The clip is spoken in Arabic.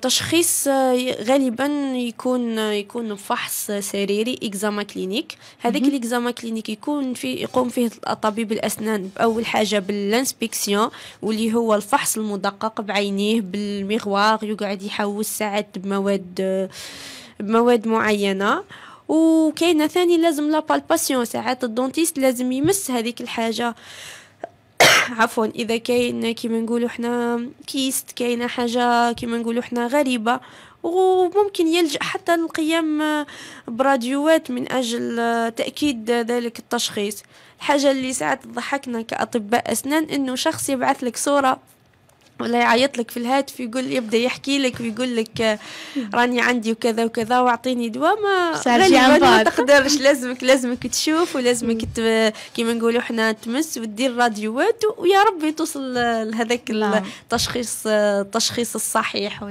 التشخيص آه، غالبا يكون آه، يكون فحص سريري اكزاما كلينيك هذاك الاكزاما كلينيك يكون في يقوم فيه طبيب الاسنان باول حاجه بالانسبكسيون واللي هو الفحص المدقق بعينيه بالمغواغ يقعد يحوس ساعات بمواد آه، بمواد معينه وكاينه ثاني لازم لا بالباسيون ساعات الدونتيست لازم يمس هذيك الحاجه عفوا اذا كاين كيما نقولوا حنا كيست كاينه حاجه كيما نقولوا حنا غريبه وممكن يلجأ حتى للقيام براديوات من أجل تأكيد ذلك التشخيص الحاجة اللي ساعات تضحكنا كأطباء أسنان أنه شخص يبعث لك صورة ولا يعيط لك في الهاتف يقول يبدا يحكي لك ويقول لك آه، راني عندي وكذا وكذا واعطيني دواء ما ما تقدرش لازمك لازمك تشوف ولازمك كيما نقولوا حنا تمس وتدير راديوات ويا ربي توصل آه، لهذاك نعم. التشخيص آه، التشخيص الصحيح